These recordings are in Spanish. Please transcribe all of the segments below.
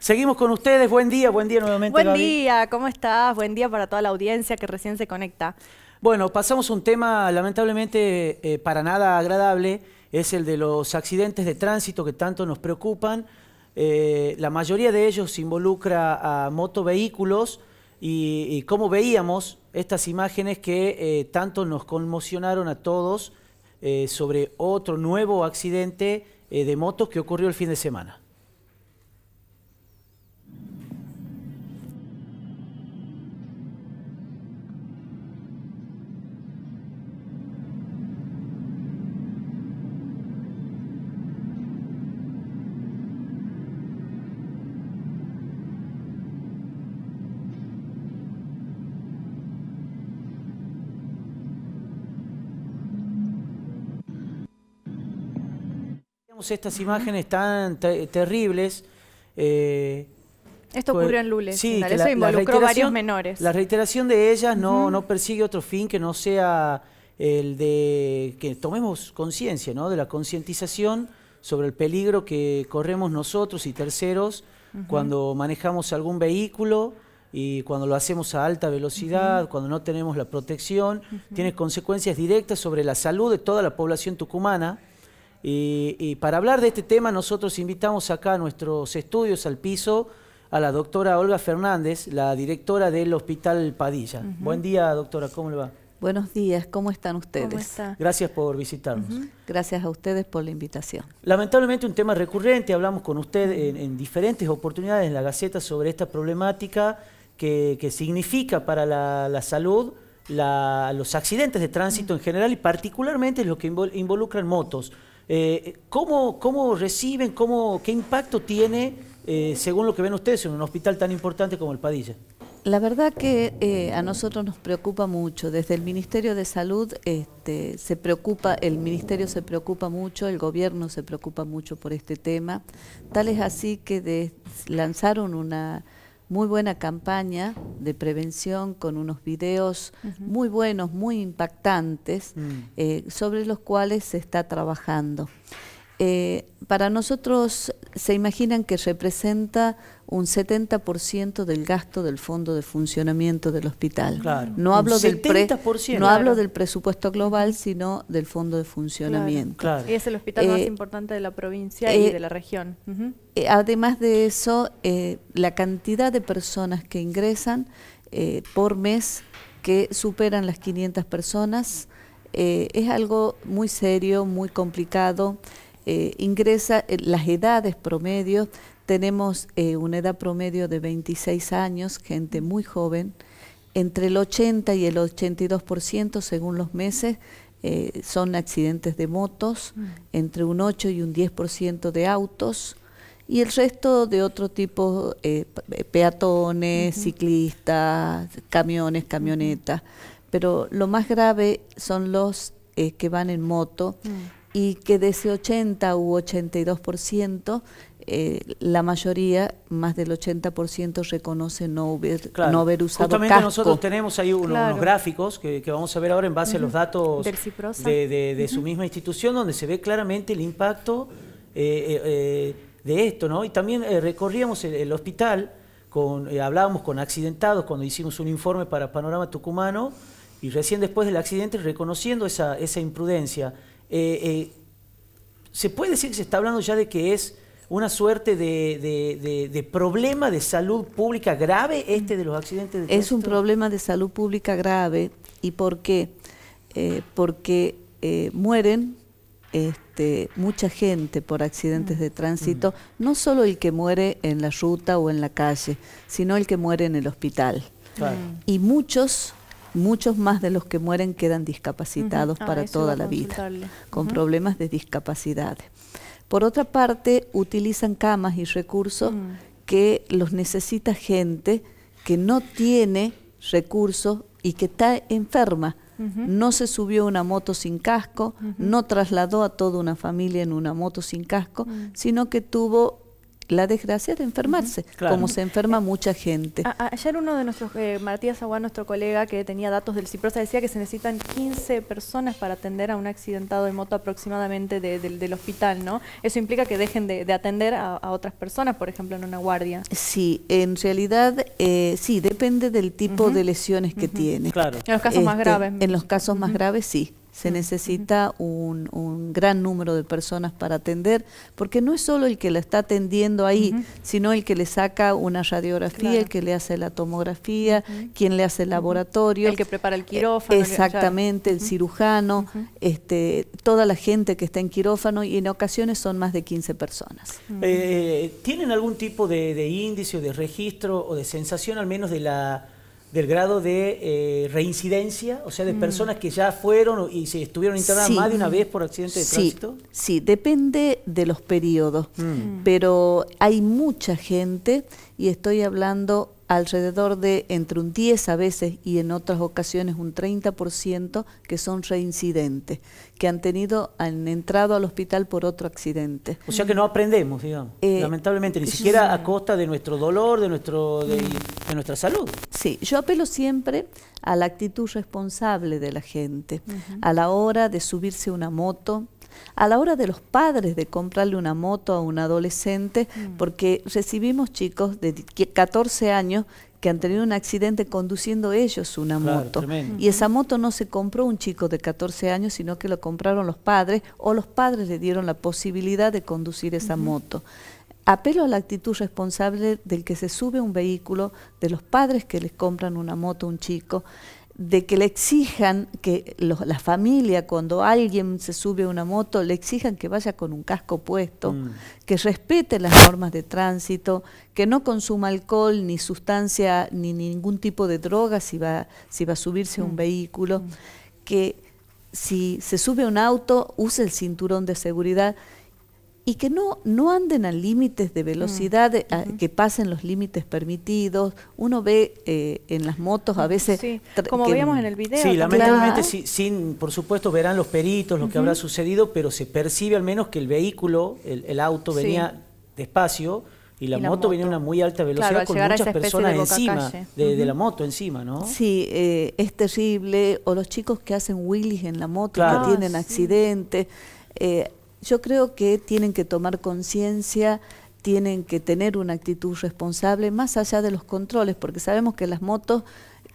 Seguimos con ustedes. Buen día, buen día nuevamente. Buen día, ¿cómo estás? Buen día para toda la audiencia que recién se conecta. Bueno, pasamos un tema lamentablemente eh, para nada agradable, es el de los accidentes de tránsito que tanto nos preocupan. Eh, la mayoría de ellos involucra a motovehículos y, cómo como veíamos estas imágenes que eh, tanto nos conmocionaron a todos sobre otro nuevo accidente de motos que ocurrió el fin de semana. estas imágenes tan terribles. Eh, Esto pues, ocurrió en Lules. Sí, la, involucró varios menores. La reiteración de ellas no, persigue otro fin que no sea el de que tomemos conciencia, ¿no? De la concientización sobre el peligro que corremos nosotros y terceros cuando manejamos algún vehículo y cuando lo hacemos a alta velocidad, cuando no tenemos la protección, tiene consecuencias directas sobre la salud de toda la población tucumana y, para hablar de este tema nosotros invitamos acá a nuestros estudios al piso a la doctora Olga Fernández, la directora del Hospital Padilla. Buen día, doctora, ¿cómo le va? Buenos días, ¿cómo están ustedes? Gracias por visitarnos. Gracias a ustedes por la invitación. Lamentablemente un tema recurrente, hablamos con usted en, diferentes oportunidades en la Gaceta sobre esta problemática que, significa para la, salud los accidentes de tránsito en general y particularmente los que involucran motos. Eh, ¿cómo, ¿cómo, reciben, cómo, qué impacto tiene, eh, según lo que ven ustedes, en un hospital tan importante como el Padilla? La verdad que eh, a nosotros nos preocupa mucho. Desde el Ministerio de Salud este, se preocupa, el Ministerio se preocupa mucho, el gobierno se preocupa mucho por este tema. Tal es así que lanzaron una muy buena campaña de prevención con unos videos muy buenos, muy impactantes, mm. eh, sobre los cuales se está trabajando. Eh, para nosotros se imaginan que representa un 70% del gasto del fondo de funcionamiento del hospital. no hablo del no hablo del presupuesto global, sino del fondo de funcionamiento. y es el hospital más eh, importante de la provincia y eh, de la región. Eh, además de eso, la cantidad de personas que ingresan por mes que superan las 500 personas es algo muy serio, muy complicado. ingresa las edades promedio tenemos eh, una edad promedio de 26 años, gente muy joven, entre el 80 y el 82% según los meses eh, son accidentes de motos, mm. entre un 8 y un 10% de autos y el resto de otro tipo, eh, peatones, ciclistas, camiones, camionetas. Pero lo más grave son los que van en moto mm. y que de ese 80 u 82% eh, la mayoría, más del 80%, reconoce no haber, usado no haber usado Justamente nosotros tenemos ahí unos gráficos que, vamos a ver ahora en base a los datos de, su misma institución, donde se ve claramente el impacto eh, eh, de esto, ¿no? Y también recorríamos el, hospital, hablábamos con accidentados cuando hicimos un informe para Panorama Tucumano, y recién después del accidente, reconociendo esa, esa imprudencia, ¿se puede decir que se está hablando ya de que es una suerte de, problema de salud pública grave este de los accidentes de tránsito? Es un problema de salud pública grave. ¿Y por qué? Eh, porque eh, mueren este, mucha gente por accidentes mm. de tránsito, mm. no solo el que muere en la ruta o en la calle, sino el que muere en el hospital. Y muchos muchos más de los que mueren quedan discapacitados para toda la vida, con problemas de discapacidad. Por otra parte, utilizan camas y recursos mm. que los necesita gente que no tiene recursos y que está enferma. No se subió una moto sin casco, no trasladó a toda una familia en una moto sin casco, mm. sino que tuvo la desgracia de enfermarse, como se enferma eh, mucha gente. ayer uno de nuestros, eh, Matías nuestro colega que tenía datos del CIPROSA, decía que se necesitan 15 personas para atender a un accidentado de moto aproximadamente del hospital, ¿no? Eso implica que dejen de, atender a, otras personas, por ejemplo, en una guardia. Sí, en realidad, eh, sí, depende del tipo de lesiones que tiene. Claro. En los casos más este, graves. En los casos más graves, sí. Se necesita un, gran número de personas para atender, porque no es solo el que la está atendiendo ahí, sino el que le saca una radiografía, el que le hace la tomografía, quien le hace el laboratorio. El que prepara el eh, quirófano. Exactamente, el, cirujano, este, toda la gente que está en quirófano y en ocasiones son más de 15 personas. Eh, ¿Tienen algún tipo de, de índice o de registro o de sensación al menos de la del grado de eh, reincidencia, o sea, de mm. personas que ya fueron y se estuvieron internadas más de una vez por accidente de tránsito? Sí, depende de los periodos, mm. pero hay mucha gente, y estoy hablando alrededor de entre un 10 a veces y en otras ocasiones un 30% que son reincidentes, que han tenido, han entrado al hospital por otro accidente. O sea que no aprendemos, digamos, eh, lamentablemente, ni siquiera a costa de nuestro dolor, de, nuestro, mm. de, nuestra salud. Sí, yo apelo siempre a la actitud responsable de la gente, a la hora de subirse una moto, a la hora de los padres de comprarle una moto a un adolescente, mm. porque recibimos chicos de 14 años que han tenido un accidente conduciendo ellos una moto. Y esa moto no se compró un chico de 14 años, sino que lo compraron los padres o los padres le dieron la posibilidad de conducir esa moto. Apelo a la actitud responsable del que se sube un vehículo, de los padres que les compran una moto a un chico de que le exijan que la familia, cuando alguien se sube a una moto, le exijan que vaya con un casco puesto, mm. que respete las normas de tránsito, que no consuma alcohol, ni sustancia, ni ningún tipo de droga si va, si va a subirse a un mm. vehículo, mm. que si se sube a un auto, use el cinturón de seguridad y que no, no anden a límites de mm, velocidad, eh, que pasen los límites permitidos. Uno ve eh, en las motos a veces... Sí, como en el video. Sí, lamentablemente, sin, por supuesto, verán los peritos lo que habrá sucedido, pero se percibe al menos que el vehículo, el, auto venía despacio y la, moto, venía a una muy alta velocidad con muchas personas encima, de, la moto encima, ¿no? Sí, eh, es terrible. O los chicos que hacen wheelies en la moto, y que tienen ah, accidentes. Eh, yo creo que tienen que tomar conciencia, tienen que tener una actitud responsable más allá de los controles, porque sabemos que las motos,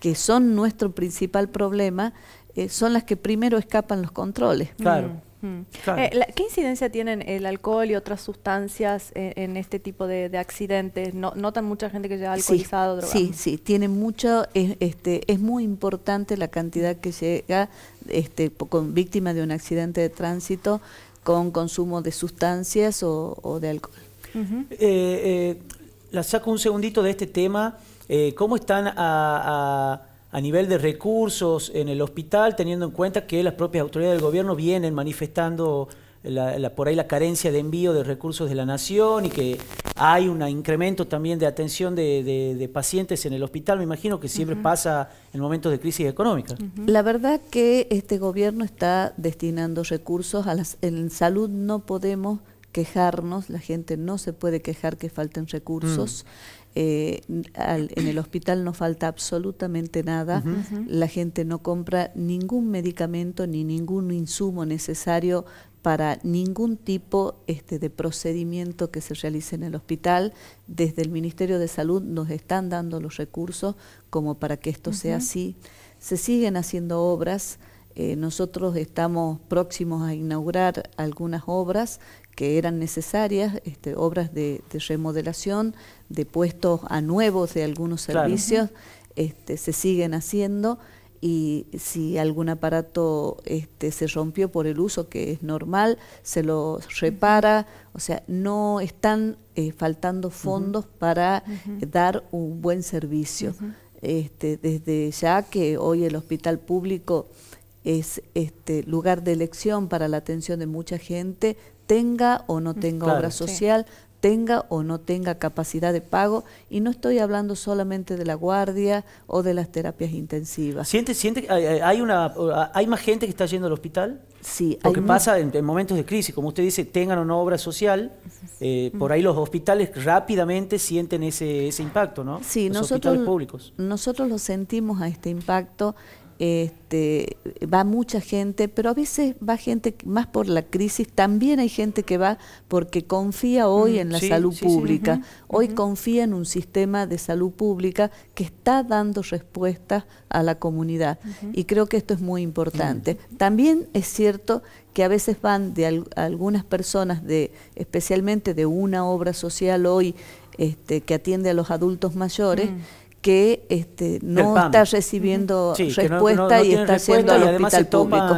que son nuestro principal problema, eh, son las que primero escapan los controles. Mm. Claro. Mm. Mm. Eh, ¿Qué incidencia tienen el alcohol y otras sustancias eh, en, este tipo de, accidentes? ¿Notan mucha gente que lleva alcoholizado? Sí, drogado? sí, sí, tiene mucho, es, este, es muy importante la cantidad que llega este, con víctima de un accidente de tránsito con consumo de sustancias o, de alcohol. Eh, eh, la saco un segundito de este tema. Eh, ¿Cómo están a, nivel de recursos en el hospital, teniendo en cuenta que las propias autoridades del gobierno vienen manifestando la, por ahí la carencia de envío de recursos de la nación y que hay un incremento también de atención de, pacientes en el hospital, me imagino que siempre pasa en momentos de crisis económica. La verdad que este gobierno está destinando recursos a en salud, no podemos quejarnos, la gente no se puede quejar que falten recursos. Mm. Eh, en el hospital no falta absolutamente nada, la gente no compra ningún medicamento ni ningún insumo necesario para ningún tipo este, de procedimiento que se realice en el hospital. Desde el Ministerio de Salud nos están dando los recursos como para que esto sea así. Se siguen haciendo obras. Eh, nosotros estamos próximos a inaugurar algunas obras que eran necesarias, este, obras de, remodelación, de puestos a nuevos de algunos servicios, este, se siguen haciendo y si algún aparato este, se rompió por el uso, que es normal, se lo repara. O sea, no están eh, faltando fondos para dar un buen servicio. Este, desde ya que hoy el hospital público es este lugar de elección para la atención de mucha gente, tenga o no tenga obra social, tenga o no tenga capacidad de pago, y no estoy hablando solamente de la guardia o de las terapias intensivas. ¿Siente, siente hay, una, hay más gente que está yendo al hospital? Sí. Porque pasa en, momentos de crisis, como usted dice, tengan o no obra social, eh, por ahí los hospitales rápidamente sienten ese, ese impacto, ¿no? Sí, los públicos. nosotros lo sentimos a este impacto este, va mucha gente, pero a veces va gente más por la crisis, también hay gente que va porque confía hoy en la salud pública, hoy confía en un sistema de salud pública que está dando respuesta a la comunidad y creo que esto es muy importante. También es cierto que a veces van de algunas personas, de, especialmente de una obra social hoy este, que atiende a los adultos mayores, este, que no está recibiendo respuesta y está siendo al hospital público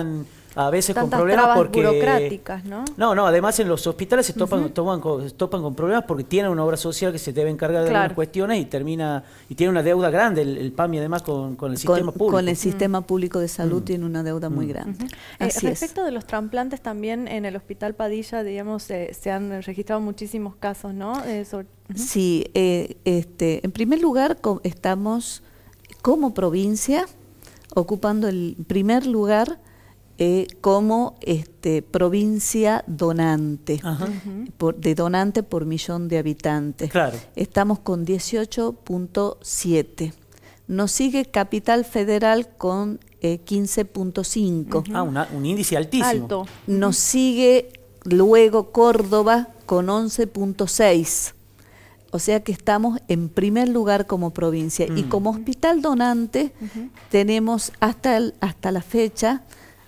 a veces con problemas burocráticas, ¿no? No, no, además en los hospitales se topan, con, topan con problemas porque tienen una obra social que se debe encargar de las cuestiones y termina y tiene una deuda grande el, PAMI además con, el sistema público. Con el sistema público de salud mm. tiene una deuda muy mm. grande. Eh, respecto de los trasplantes también en el Hospital Padilla, digamos, se han registrado muchísimos casos, ¿no? Eh, sí, eh, este, en primer lugar estamos como provincia ocupando el primer lugar eh, como este, provincia donante, de donante por millón de habitantes. Estamos con 18.7. Nos sigue Capital Federal con 15.5. Eh, ah, un índice altísimo. Nos sigue luego Córdoba con 11.6. O sea que estamos en primer lugar como provincia. Y mm. como hospital donante tenemos hasta, hasta la fecha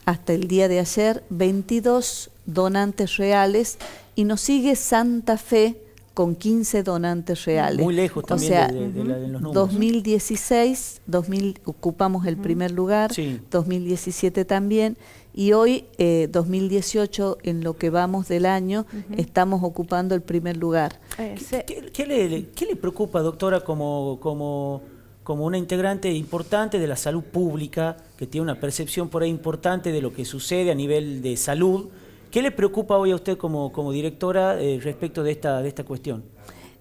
hasta el día de ayer 22 donantes reales y nos sigue Santa Fe con 15 donantes reales. Muy lejos también de, los números. 2016, 2000, ocupamos el primer lugar, 2017 también, y hoy, eh, 2018, en lo que vamos del año, estamos ocupando el primer lugar. ¿Qué, le, ¿Qué, le, preocupa, doctora, como, como como una integrante importante de la salud pública, que tiene una percepción por ahí importante de lo que sucede a nivel de salud. ¿Qué le preocupa hoy a usted como, como directora eh, respecto de esta, de esta cuestión?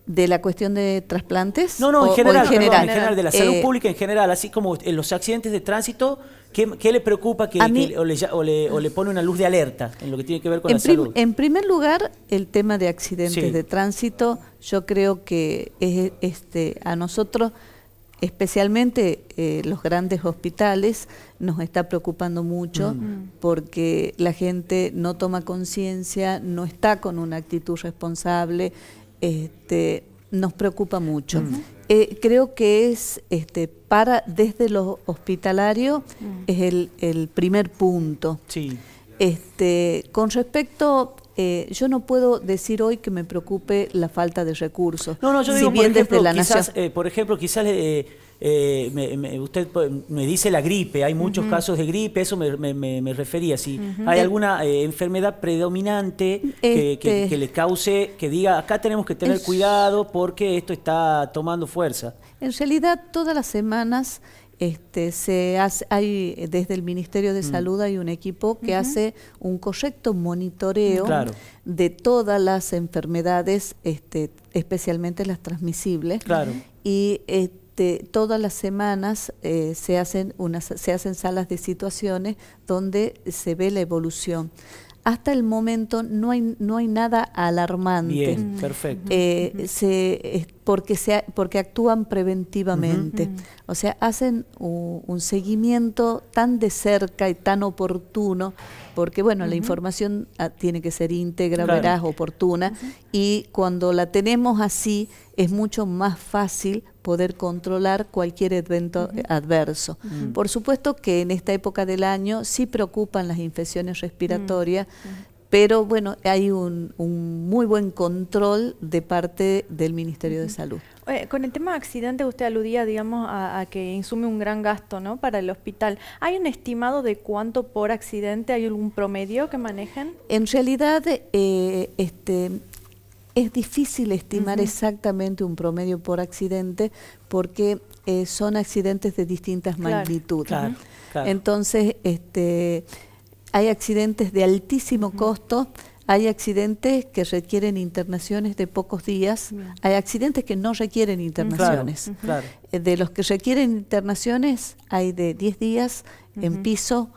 ¿De la cuestión de trasplantes? No, no, en, general, de la salud eh, pública en general, así como en los accidentes de tránsito, ¿qué, le preocupa que, o, le, pone una luz de alerta en lo que tiene que ver con la salud? En primer lugar, el tema de accidentes de tránsito, yo creo que es este, a nosotros especialmente eh, los grandes hospitales, nos está preocupando mucho mm. porque la gente no toma conciencia, no está con una actitud responsable, este, nos preocupa mucho. Mm. Eh, creo que es este, para desde lo hospitalario mm. es el, primer punto. Sí. Este, con respecto eh, yo no puedo decir hoy que me preocupe la falta de recursos. No, no, yo digo, eh, por ejemplo, quizás, por ejemplo, quizás usted me dice la gripe, hay muchos casos de gripe, eso me, refería. Si hay eh, alguna enfermedad predominante este- que, que, le cause, que diga, acá tenemos que tener cuidado porque esto está tomando fuerza. En realidad, todas las semanas este, se hace, hay, desde el Ministerio de mm. Salud hay un equipo que hace un correcto monitoreo mm, de todas las enfermedades, este, especialmente las transmisibles. Y este, todas las semanas eh, se, hacen unas, se hacen salas de situaciones donde se ve la evolución hasta el momento no hay, no hay nada alarmante. Bien, perfecto. Eh, porque, se, porque actúan preventivamente. O sea, hacen un, seguimiento tan de cerca y tan oportuno, porque bueno, la información ah, tiene que ser íntegra, verás oportuna, y cuando la tenemos así es mucho más fácil poder controlar cualquier evento adverso. Mm. Por supuesto que en esta época del año sí preocupan las infecciones respiratorias, mm. Mm pero bueno, hay un, muy buen control de parte del Ministerio de Salud. con el tema de accidentes, usted aludía, digamos, a, que insume un gran gasto ¿no? para el hospital. ¿Hay un estimado de cuánto por accidente? ¿Hay algún promedio que manejen? En realidad, eh, este, es difícil estimar exactamente un promedio por accidente porque eh, son accidentes de distintas magnitudes. claro. Entonces, este hay accidentes de altísimo costo, hay accidentes que requieren internaciones de pocos días, hay accidentes que no requieren internaciones. Eh, de los que requieren internaciones hay de 10 días en piso,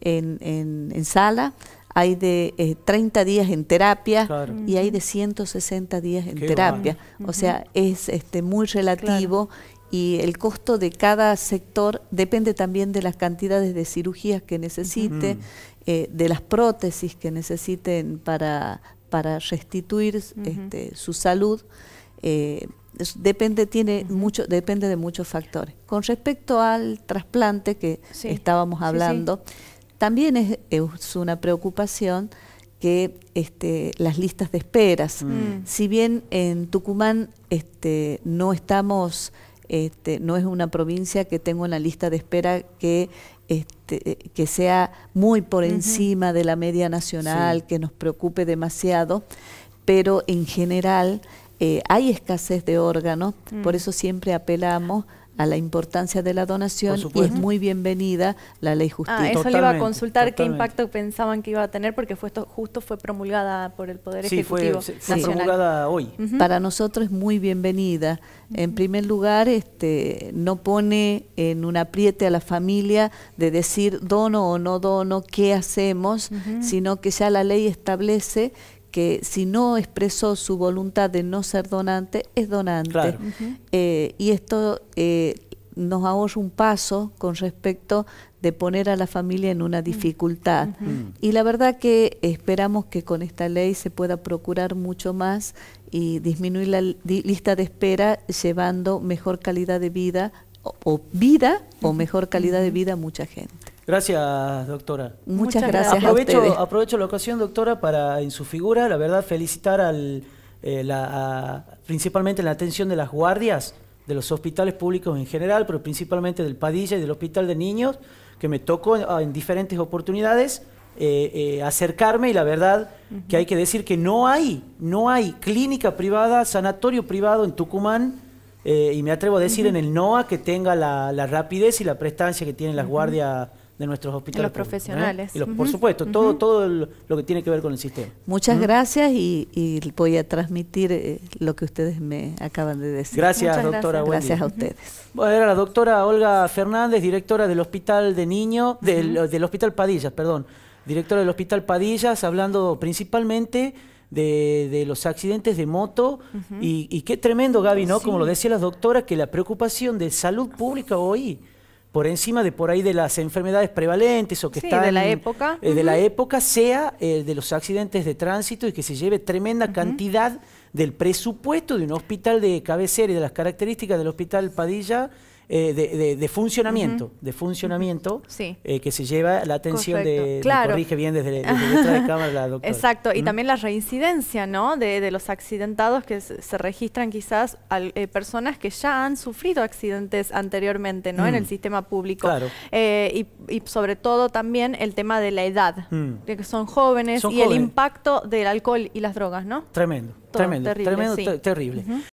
en, sala, hay de 30 eh, días en terapia y hay de 160 días en terapia. O sea, es este muy relativo y el costo de cada sector depende también de las cantidades de cirugías que necesite, eh, de las prótesis que necesiten para, para restituir este, su salud. Eh, depende, tiene mucho, depende de muchos factores. Con respecto al trasplante que estábamos hablando, también es, una preocupación que este, las listas de esperas. Mm. Si bien en Tucumán este, no estamos este, no es una provincia que tengo en la lista de espera que, este, sea muy por encima de la media nacional, que nos preocupe demasiado, pero en general eh, hay escasez de órganos, por mm. eso siempre apelamos a la importancia de la donación y es muy bienvenida la ley justicia. Ah, eso le iba a consultar qué impacto pensaban que iba a tener porque fue esto, justo fue promulgada por el Poder sí, Ejecutivo. Sí, fue promulgada hoy. Para nosotros es muy bienvenida. En primer lugar, este, no pone en un apriete a la familia de decir dono o no dono, qué hacemos, sino que ya la ley establece que si no expresó su voluntad de no ser donante, es donante. Eh, y esto eh, nos ahorra un paso con respecto de poner a la familia en una mm. dificultad. Y la verdad que esperamos que con esta ley se pueda procurar mucho más y disminuir la lista de espera llevando mejor calidad de vida o, vida o mejor calidad de vida a mucha gente. Gracias, doctora. Muchas, gracias. Aprovecho, aprovecho la ocasión, doctora, para en su figura, la verdad, felicitar al, eh, la, principalmente la atención de las guardias, de los hospitales públicos en general, pero principalmente del Padilla y del Hospital de Niños, que me tocó en, diferentes oportunidades eh, eh, acercarme y la verdad que hay que decir que no hay, no hay clínica privada, sanatorio privado en Tucumán. y me atrevo a decir en el NOA que tenga la, rapidez y la prestancia que tienen las guardias guardias de nuestros hospitales. Los ¿eh? profesionales. Y los, Por supuesto, todo, todo lo que tiene que ver con el sistema. Muchas gracias y, voy a transmitir eh, lo que ustedes me acaban de decir. Gracias, doctora. Gracias, a ustedes. Bueno, era la doctora Olga Fernández, directora del Hospital de Niño, del, Hospital Padillas, perdón, directora del Hospital Padillas, hablando principalmente... De, los accidentes de moto. y, qué tremendo, Gaby, ¿no? Como lo decía la doctora, que la preocupación de salud pública hoy por encima de por ahí de las enfermedades prevalentes o que sí, están de la época, eh, de la época sea el eh, de los accidentes de tránsito y que se lleve tremenda cantidad del presupuesto de un hospital de cabecera y de las características del hospital Padilla eh, de, funcionamiento, de funcionamiento eh, que se lleva la atención de, claro. corrige bien desde, de cámara la doctora. Exacto, y también la reincidencia ¿no? de, los accidentados que se, registran quizás al, eh, personas que ya han sufrido accidentes anteriormente ¿no? en el mm. sistema público. Claro. Y, sobre todo también el tema de la edad, mm. de que son jóvenes y el impacto del alcohol y las drogas, ¿no? Tremendo, tremendo, terrible. Tremendo, terrible.